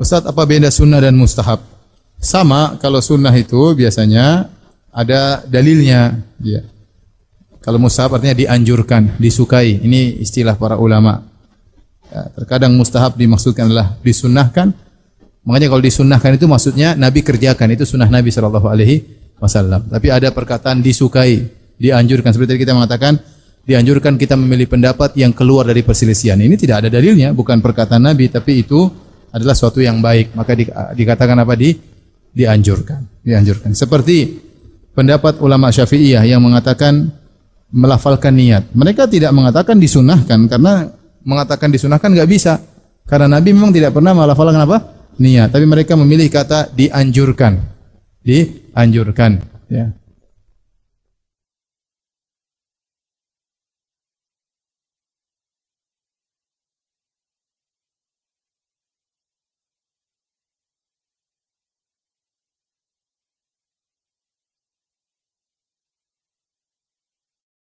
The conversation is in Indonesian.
Ustaz, apa beda sunnah dan mustahab? Sama, kalau sunnah itu biasanya ada dalilnya. Ya. Kalau mustahab artinya dianjurkan, disukai. Ini istilah para ulama. Ya, terkadang mustahab dimaksudkan adalah disunnahkan. Makanya kalau disunnahkan itu maksudnya Nabi kerjakan. Itu sunnah Nabi Shallallahu Wasallam. Tapi ada perkataan disukai, dianjurkan. Seperti kita mengatakan, dianjurkan kita memilih pendapat yang keluar dari perselisihan. Ini tidak ada dalilnya, bukan perkataan Nabi, tapi itu adalah suatu yang baik. Maka di, eh, dikatakan apa di dianjurkan, dianjurkan. Seperti pendapat ulama Syafi'iyah yang mengatakan melafalkan niat. Mereka tidak mengatakan disunahkan karena mengatakan disunahkan nggak bisa. Karena Nabi memang tidak pernah melafalkan apa? Niat. Tapi mereka memilih kata dianjurkan. Dianjurkan. Ya.